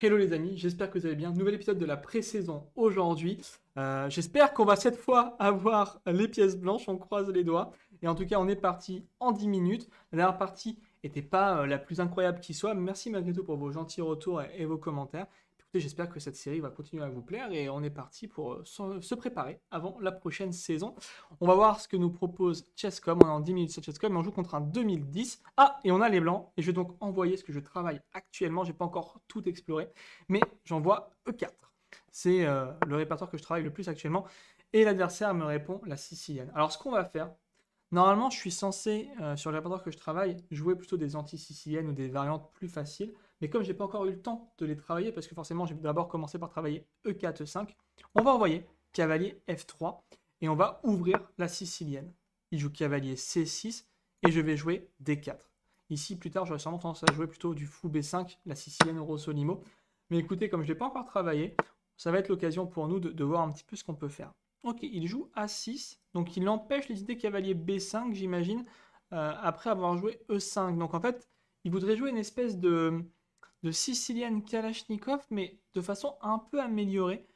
Hello les amis, j'espère que vous allez bien. Nouvel épisode de la pré-saison aujourd'hui. Euh, j'espère qu'on va cette fois avoir les pièces blanches, on croise les doigts. Et en tout cas, on est parti en 10 minutes. La dernière partie n'était pas euh, la plus incroyable qui soit. Merci malgré tout pour vos gentils retours et vos commentaires j'espère que cette série va continuer à vous plaire et on est parti pour euh, se préparer avant la prochaine saison. On va voir ce que nous propose Chesscom. On est en 10 minutes sur Chesscom et on joue contre un 2010. Ah, et on a les blancs. Et je vais donc envoyer ce que je travaille actuellement. Je n'ai pas encore tout exploré, mais j'envoie E4. C'est euh, le répertoire que je travaille le plus actuellement. Et l'adversaire me répond la sicilienne. Alors, ce qu'on va faire, normalement, je suis censé, euh, sur le répertoire que je travaille, jouer plutôt des anti-siciliennes ou des variantes plus faciles. Mais comme je n'ai pas encore eu le temps de les travailler, parce que forcément j'ai d'abord commencé par travailler E4, E5, on va envoyer cavalier F3 et on va ouvrir la sicilienne. Il joue cavalier C6 et je vais jouer D4. Ici, plus tard, j'aurais sûrement tendance à jouer plutôt du fou B5, la sicilienne Rosolimo. Mais écoutez, comme je ne l'ai pas encore travaillé, ça va être l'occasion pour nous de, voir un petit peu ce qu'on peut faire. Ok, il joue A6, donc il empêche les idées cavalier B5, j'imagine, euh, après avoir joué E5. Donc en fait, il voudrait jouer une espèce de, de Sicilian Kalachnikov, mais de façon un peu améliorée.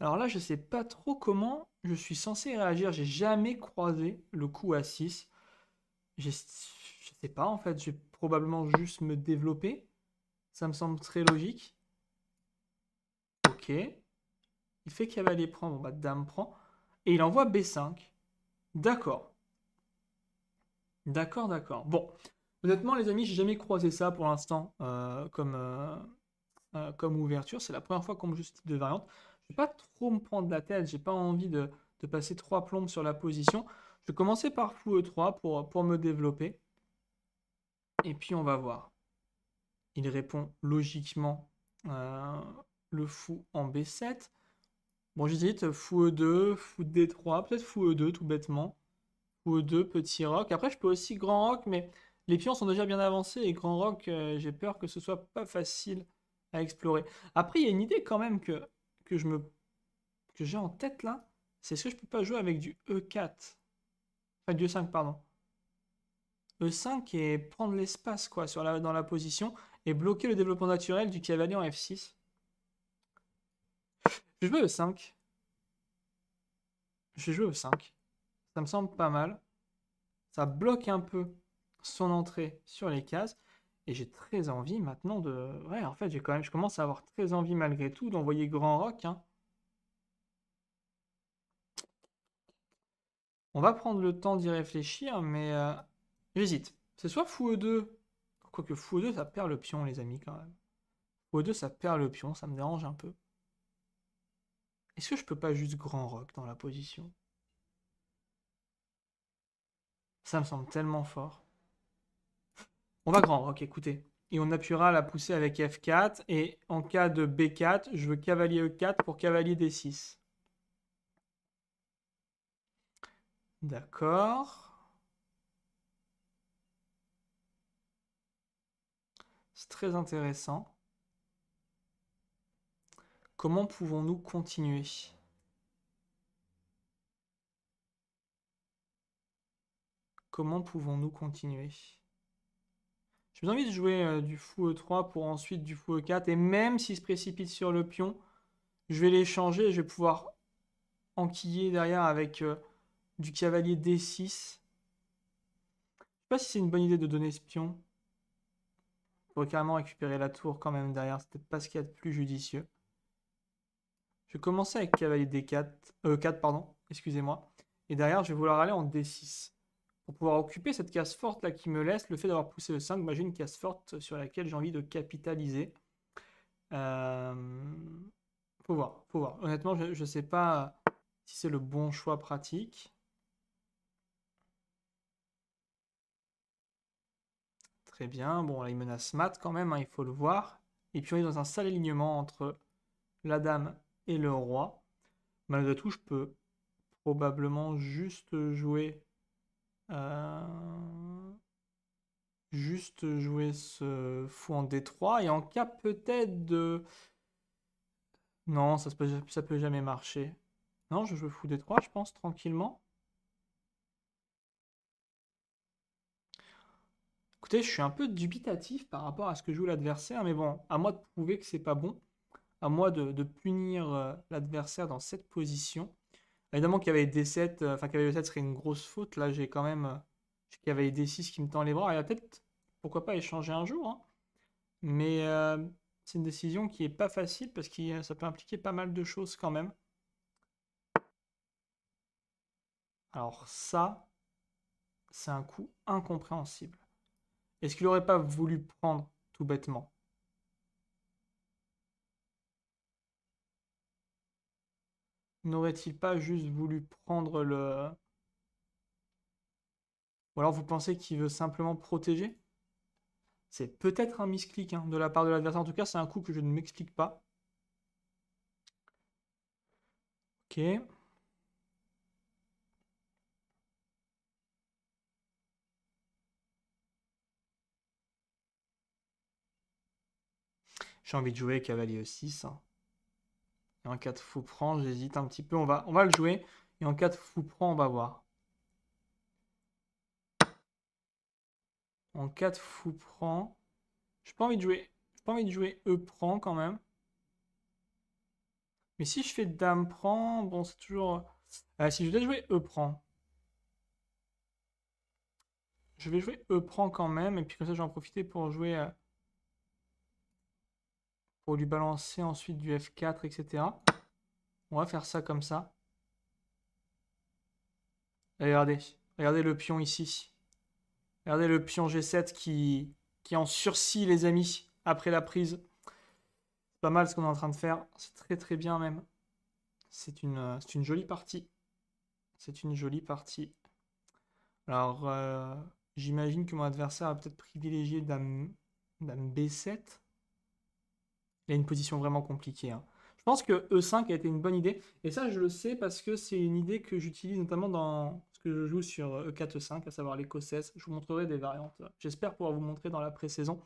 Alors là, je sais pas trop comment je suis censé réagir. J'ai jamais croisé le coup à 6. Je sais pas, en fait, je vais probablement juste me développer. Ça me semble très logique. Ok. Il fait cavalier prend. Bon, bah, dame prend. Et il envoie B5. D'accord. D'accord, d'accord. Bon, Honnêtement, les amis, j'ai jamais croisé ça pour l'instant euh, comme, euh, euh, comme ouverture. C'est la première fois qu'on me type de variante. Je ne vais pas trop me prendre la tête. J'ai pas envie de, passer trois plombes sur la position. Je vais commencer par fou E3 pour, pour me développer. Et puis, on va voir. Il répond logiquement le fou en B7. Bon, j'hésite. Fou E2, fou D3, peut-être fou E2 tout bêtement. Fou E2, petit roc. Après, je peux aussi grand rock, mais les pions sont déjà bien avancés et Grand Rock, euh, j'ai peur que ce soit pas facile à explorer. Après, il y a une idée quand même que, que je me j'ai en tête là, c'est ce que je peux pas jouer avec du E4 Enfin, du E5, pardon. E5 et prendre l'espace quoi sur la, dans la position et bloquer le développement naturel du cavalier en F6. Je vais jouer E5. Je vais jouer E5. Ça me semble pas mal. Ça bloque un peu son entrée sur les cases. Et j'ai très envie maintenant de... Ouais, en fait, j'ai quand même... je commence à avoir très envie malgré tout d'envoyer Grand Rock. Hein. On va prendre le temps d'y réfléchir, mais euh, j'hésite. C'est soit fou 2 e quoique fou 2 e ça perd le pion, les amis, quand même. Fou 2 e ça perd le pion, ça me dérange un peu. Est-ce que je peux pas juste grand rock dans la position Ça me semble tellement fort. On va grand, ok, écoutez. Et on appuiera la poussée avec F4. Et en cas de B4, je veux cavalier E4 pour cavalier D6. D'accord. C'est très intéressant. Comment pouvons-nous continuer Comment pouvons-nous continuer j'ai envie de jouer euh, du fou E3 pour ensuite du fou E4. Et même s'il se précipite sur le pion, je vais l'échanger et je vais pouvoir enquiller derrière avec euh, du cavalier D6. Je ne sais pas si c'est une bonne idée de donner ce pion. Il faut carrément récupérer la tour quand même derrière. C'était pas ce qu'il y a de plus judicieux. Je vais commencer avec cavalier D4. Euh, 4, pardon. Excusez-moi. Et derrière, je vais vouloir aller en D6 pour pouvoir occuper cette case forte là qui me laisse, le fait d'avoir poussé le 5, bah, j'ai une case forte sur laquelle j'ai envie de capitaliser. Euh... Faut voir, faut voir. Honnêtement, je ne sais pas si c'est le bon choix pratique. Très bien. Bon, là, il menace mat quand même, hein, il faut le voir. Et puis, on est dans un sale alignement entre la dame et le roi. Malgré tout, je peux probablement juste jouer euh, juste jouer ce fou en D3 et en cas peut-être de... Non, ça, ne ça peut jamais marcher. Non, je joue fou D3, je pense, tranquillement. Écoutez, je suis un peu dubitatif par rapport à ce que joue l'adversaire, mais bon, à moi de prouver que c'est pas bon, à moi de punir euh, l'adversaire dans cette position. Évidemment qu'il y avait des 7, euh, enfin qu'il y avait 7 serait une grosse faute. Là, j'ai quand même. Euh, qu'il y avait des 6 qui me tend les bras. Il Et peut-être, pourquoi pas, échanger un jour. Hein. Mais euh, c'est une décision qui n'est pas facile parce que ça peut impliquer pas mal de choses quand même. Alors, ça, c'est un coup incompréhensible. Est-ce qu'il n'aurait pas voulu prendre tout bêtement n'aurait-il pas juste voulu prendre le... Ou alors vous pensez qu'il veut simplement protéger C'est peut-être un misclic hein, de la part de l'adversaire. En tout cas, c'est un coup que je ne m'explique pas. Ok. J'ai envie de jouer cavalier 6. Et en cas de fou prend, j'hésite un petit peu. On va, on va le jouer. Et en cas de fou prend, on va voir. En cas de fou prend. J'ai pas envie de jouer. J'ai pas envie de jouer E prend quand même. Mais si je fais dame prend, bon c'est toujours. Euh, si je vais jouer E prend. Je vais jouer E prend quand même. Et puis comme ça je vais en profiter pour jouer. Euh, pour lui balancer ensuite du F4, etc. On va faire ça comme ça. regardez, regardez le pion ici. Regardez le pion G7 qui, qui en sursis, les amis, après la prise. C'est pas mal ce qu'on est en train de faire. C'est très très bien même. C'est une, une jolie partie. C'est une jolie partie. Alors, euh, j'imagine que mon adversaire a peut-être privilégié Dame, Dame B7 une position vraiment compliquée. Hein. Je pense que E5 a été une bonne idée. Et ça, je le sais parce que c'est une idée que j'utilise notamment dans ce que je joue sur E4, E5, à savoir l'écossaise. Je vous montrerai des variantes. J'espère pouvoir vous montrer dans la pré-saison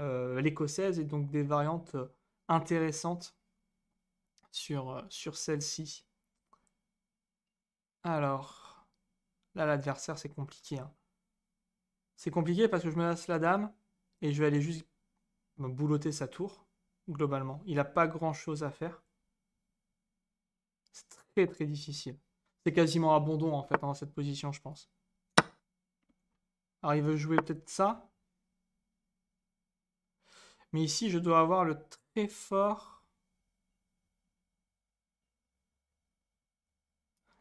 euh, l'écossaise et donc des variantes euh, intéressantes sur, euh, sur celle-ci. Alors, là, l'adversaire, c'est compliqué. Hein. C'est compliqué parce que je menace la dame et je vais aller juste me boulotter sa tour globalement. Il n'a pas grand-chose à faire. C'est très très difficile. C'est quasiment abandon en fait dans hein, cette position, je pense. Alors il veut jouer peut-être ça. Mais ici, je dois avoir le très fort.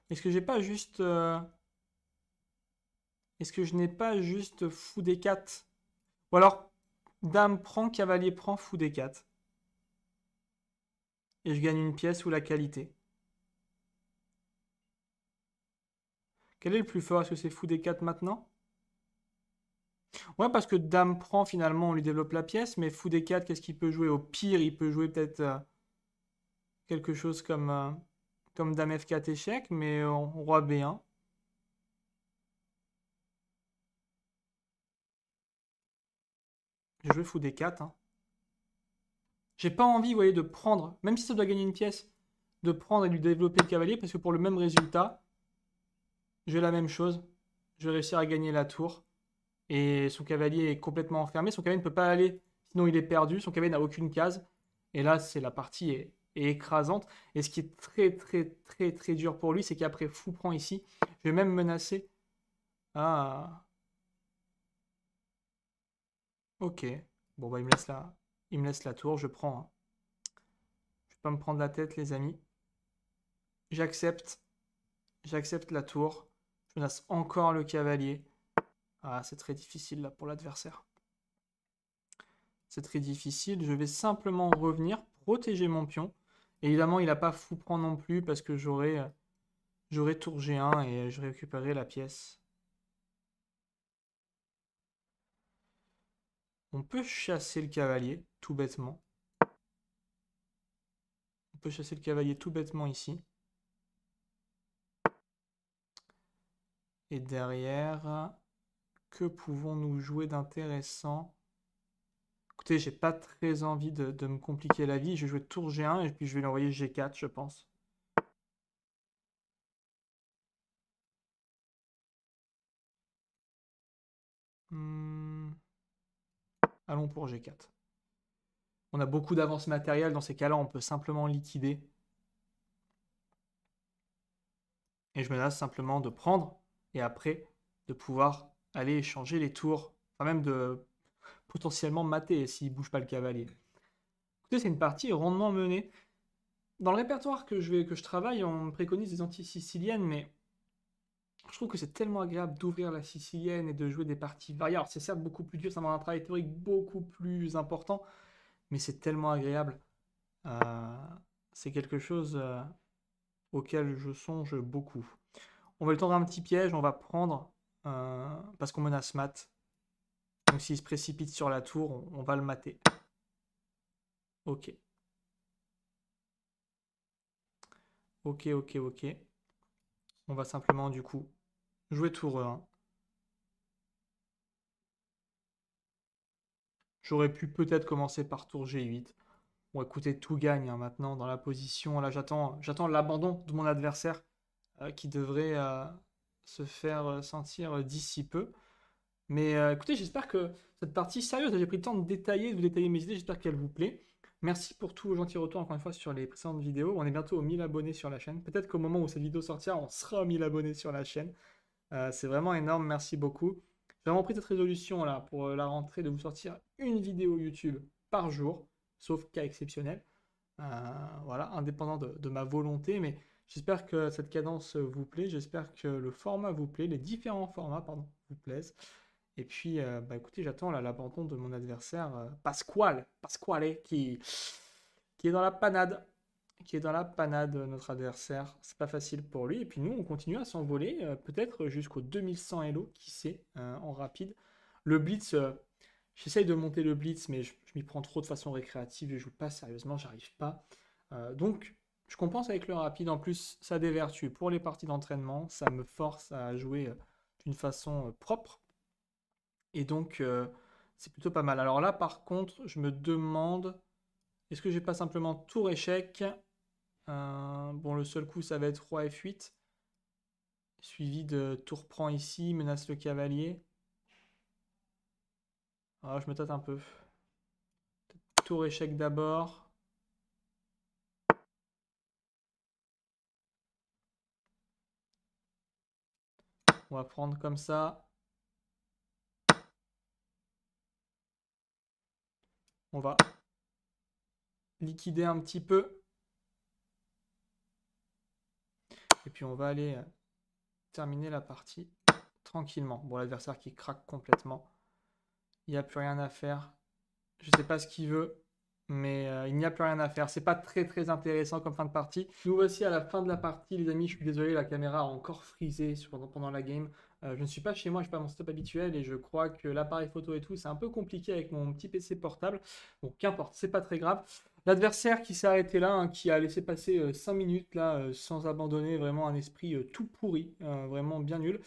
Est-ce que j'ai pas juste... Euh, est-ce que je n'ai pas juste fou des 4 Ou alors, dame prend, cavalier prend, fou des 4 et je gagne une pièce ou la qualité. Quel est le plus fort Est-ce que c'est fou des 4 maintenant Ouais, parce que dame prend, finalement, on lui développe la pièce, mais fou des 4, qu'est-ce qu'il peut jouer Au pire, il peut jouer peut-être euh, quelque chose comme, euh, dame F4 échec, mais en euh, roi B1. Je vais fou des 4. J'ai pas envie, vous voyez, de prendre, même si ça doit gagner une pièce, de prendre et lui développer le cavalier, parce que pour le même résultat, j'ai la même chose. Je vais réussir à gagner la tour. Et son cavalier est complètement enfermé. Son cavalier ne peut pas aller, sinon il est perdu. Son cavalier n'a aucune case. Et là, c'est la partie est, écrasante. Et ce qui est très, très, très, très dur pour lui, c'est qu'après fou prend ici. Je vais même menacer. Ah. Ok. Bon, bah, il me laisse là. Il me laisse la tour, je prends. Je hein. Je vais pas me prendre la tête, les amis. J'accepte. J'accepte la tour. Je menace encore le cavalier. Ah, c'est très difficile là pour l'adversaire. C'est très difficile. Je vais simplement revenir, protéger mon pion. évidemment, il n'a pas fou prend non plus parce que j'aurais euh, j'aurais tour G1 et je récupérerai la pièce. On peut chasser le cavalier bêtement. On peut chasser le cavalier tout bêtement ici. Et derrière, que pouvons-nous jouer d'intéressant Écoutez, j'ai pas très envie de, me compliquer la vie. Je vais jouer tour G1 et puis je vais l'envoyer G4, je pense. Hmm. Allons pour G4. On a beaucoup d'avances matérielles. Dans ces cas-là, on peut simplement liquider. Et je menace simplement de prendre et après de pouvoir aller échanger les tours. Enfin, même de potentiellement mater s'il ne bouge pas le cavalier. Écoutez, c'est une partie rondement menée. Dans le répertoire que je, que je travaille, on préconise des anti-siciliennes, mais je trouve que c'est tellement agréable d'ouvrir la sicilienne et de jouer des parties variées. Alors c'est certes beaucoup plus dur, ça demande un travail théorique beaucoup plus important, mais c'est tellement agréable. Euh, c'est quelque chose euh, auquel je songe beaucoup. On va le tendre un petit piège, on va prendre, euh, parce qu'on menace Matt. Donc s'il se précipite sur la tour, on va le mater. Ok. Ok, ok, ok. On va simplement du coup jouer tour 1. J'aurais pu peut-être commencer par tour G8. Bon, écoutez, tout gagne hein, maintenant dans la position. Là, j'attends, j'attends l'abandon de mon adversaire euh, qui devrait euh, se faire euh, sentir d'ici peu. Mais écoutez, j'espère que cette partie sérieuse, j'ai pris le temps de détailler, de vous détailler mes idées, j'espère qu'elle vous plaît. Merci pour tout gentils retours, encore une fois sur les précédentes vidéos. On est bientôt aux 1000 abonnés sur la chaîne. Peut-être qu'au moment où cette vidéo sortira, on sera aux 1000 abonnés sur la chaîne. C'est vraiment énorme, merci beaucoup. J'ai vraiment pris cette résolution là pour euh, la rentrée de vous sortir une vidéo YouTube par jour, sauf cas exceptionnel. Euh, voilà, indépendant de, ma volonté, mais j'espère que cette cadence euh, vous plaît, j'espère que le format vous plaît, les différents formats pardon, vous plaisent. Et puis, bah écoutez, j'attends l'abandon de mon adversaire euh, Pasquale, qui, qui est dans la panade qui est dans la panade, euh, notre adversaire. C'est pas facile pour lui. Et puis nous, on continue à s'envoler, euh, peut-être jusqu'au 2100 Elo, qui sait, euh, en rapide. Le blitz, j'essaye de monter le blitz, mais je, m'y prends trop de façon récréative. Je joue pas sérieusement, j'arrive pas. donc, je compense avec le rapide. En plus, ça a des pour les parties d'entraînement. Ça me force à jouer d'une façon propre. Et donc, c'est plutôt pas mal. Alors là, par contre, je me demande. Est-ce que j'ai pas simplement tour échec bon, le seul coup, ça va être 3 f8, suivi de tour prend ici, menace le cavalier. Ah, je me tâte un peu. Tour échec d'abord. On va prendre comme ça. On va liquider un petit peu. Et puis on va aller euh, terminer la partie tranquillement. Bon, l'adversaire qui craque complètement. Il n'y a plus rien à faire. Je ne sais pas ce qu'il veut, mais euh, il n'y a plus rien à faire. C'est pas très très intéressant comme fin de partie. Nous voici à la fin de la partie, les amis. Je suis désolé, la caméra a encore frisé pendant la game. Euh, je ne suis pas chez moi, je n'ai pas mon stop habituel et je crois que l'appareil photo et tout, c'est un peu compliqué avec mon petit PC portable. Donc, qu'importe, c'est pas très grave. L'adversaire qui s'est arrêté là, hein, qui a laissé passer 5 euh, minutes là, euh, sans abandonner, vraiment un esprit tout pourri, vraiment bien nul.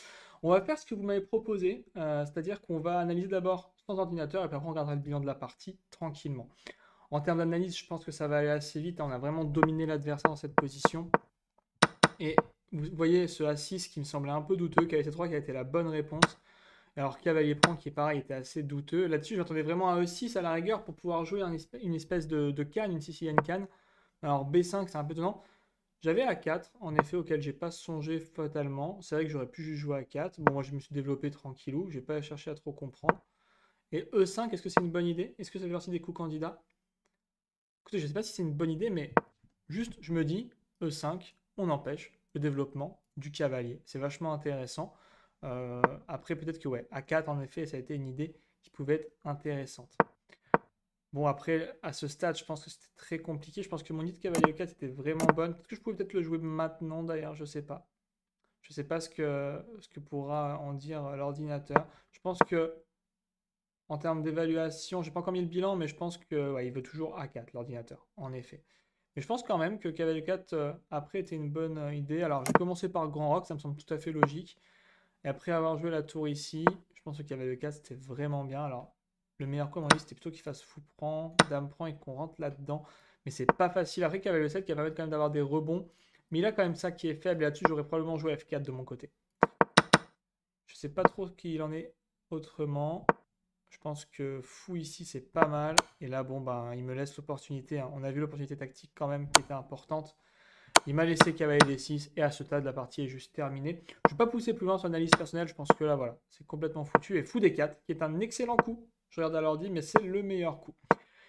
On va faire ce que vous m'avez proposé, c'est-à-dire qu'on va analyser d'abord sans ordinateur et puis après on regardera le bilan de la partie tranquillement. En termes d'analyse, je pense que ça va aller assez vite. Hein. on a vraiment dominé l'adversaire dans cette position. Et vous voyez ce A6 qui me semblait un peu douteux, kvc 3 qui a été la bonne réponse. Alors cavalier prend qui est pareil était assez douteux. Là-dessus j'attendais vraiment un E6 à la rigueur pour pouvoir jouer une espèce de, canne, une sicilienne canne. Alors B5 c'est un peu étonnant. J'avais A4 en effet auquel j'ai pas songé fatalement. C'est vrai que j'aurais pu juste jouer A4. Bon moi je me suis développé tranquillou, j'ai pas cherché à trop comprendre. Et E5, est-ce que c'est une bonne idée Est-ce que ça dire aussi des coups candidats Écoutez, je ne sais pas si c'est une bonne idée, mais juste, je me dis, E5, on empêche, développement du cavalier. C'est vachement intéressant. Euh, après, peut-être que ouais, à 4, en effet, ça a été une idée qui pouvait être intéressante. Bon, après, à ce stade, je pense que c'était très compliqué. Je pense que mon idée de cavalier 4 était vraiment bonne. peut que je pouvais peut-être le jouer maintenant, d'ailleurs, je sais pas. Je sais pas ce que, ce que pourra en dire l'ordinateur. Je pense que, en termes d'évaluation, j'ai pas encore mis le bilan, mais je pense que il veut toujours A4, l'ordinateur, en effet. Mais je pense quand même que cavalier 4 euh, après était une bonne euh, idée. Alors j'ai commencé par grand Rock, ça me semble tout à fait logique. Et après avoir joué la tour ici, je pense que cavalier 4 c'était vraiment bien. Alors le meilleur coup, c'était plutôt qu'il fasse fou prend, dame prend et qu'on rentre là-dedans. Mais c'est pas facile. Après cavalier 7 qui va permettre quand même d'avoir des rebonds. Mais il a quand même ça qui est faible. là-dessus, j'aurais probablement joué F4 de mon côté. Je sais pas trop ce qu'il en est autrement. Je pense que fou ici, c'est pas mal. Et là, bon, ben, il me laisse l'opportunité. Hein. On a vu l'opportunité tactique quand même qui était importante. Il m'a laissé cavaler des 6 et à ce stade, la partie est juste terminée. Je ne vais pas pousser plus loin sur l'analyse personnelle. Je pense que là, voilà, c'est complètement foutu. Et fou des 4, qui est un excellent coup. Je regarde à l'ordi, mais c'est le meilleur coup.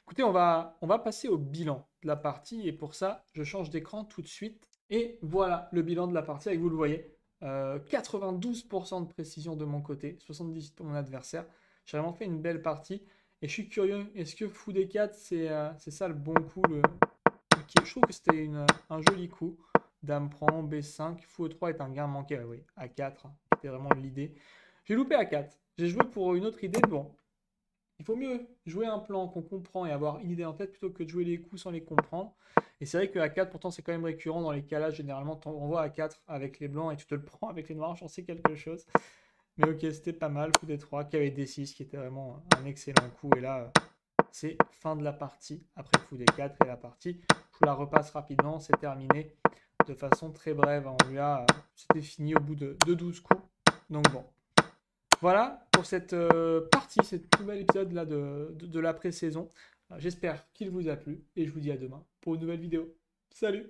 Écoutez, on va, on va passer au bilan de la partie. Et pour ça, je change d'écran tout de suite. Et voilà le bilan de la partie. Et vous le voyez, 92% euh, de précision de mon côté, 70% de mon adversaire. J'ai vraiment fait une belle partie. Et je suis curieux, est-ce que Fou des 4, euh, c'est ça le bon coup le... Je trouve que c'était un joli coup. Dame prend B5, Fou E3 est un gain manqué. oui, A4, c'était hein, vraiment l'idée. J'ai loupé A4. J'ai joué pour une autre idée. Bon, il faut mieux jouer un plan qu'on comprend et avoir une idée en tête plutôt que de jouer les coups sans les comprendre. Et c'est vrai que A4, pourtant, c'est quand même récurrent dans les cas-là. Généralement, on voit A4 avec les blancs et tu te le prends avec les noirs. J'en sais quelque chose. Mais ok, c'était pas mal. Coup des 3, avait des 6 qui était vraiment un excellent coup. Et là, c'est fin de la partie. Après coup des 4 et la partie. Je vous la repasse rapidement. C'est terminé de façon très brève. Hein. On lui a. C'était fini au bout de, 12 coups. Donc bon, voilà pour cette euh, partie, ce nouvel épisode là de, de, la saison J'espère qu'il vous a plu et je vous dis à demain pour une nouvelle vidéo. Salut